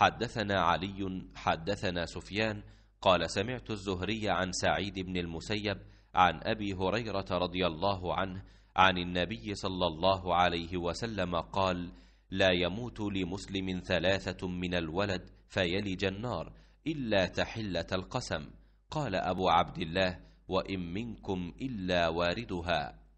حدثنا علي حدثنا سفيان قال سمعت الزهري عن سعيد بن المسيب عن أبي هريرة رضي الله عنه عن النبي صلى الله عليه وسلم قال لا يموت لمسلم ثلاثة من الولد فيلج النار إلا تحلة القسم قال أبو عبد الله وإن منكم إلا واردها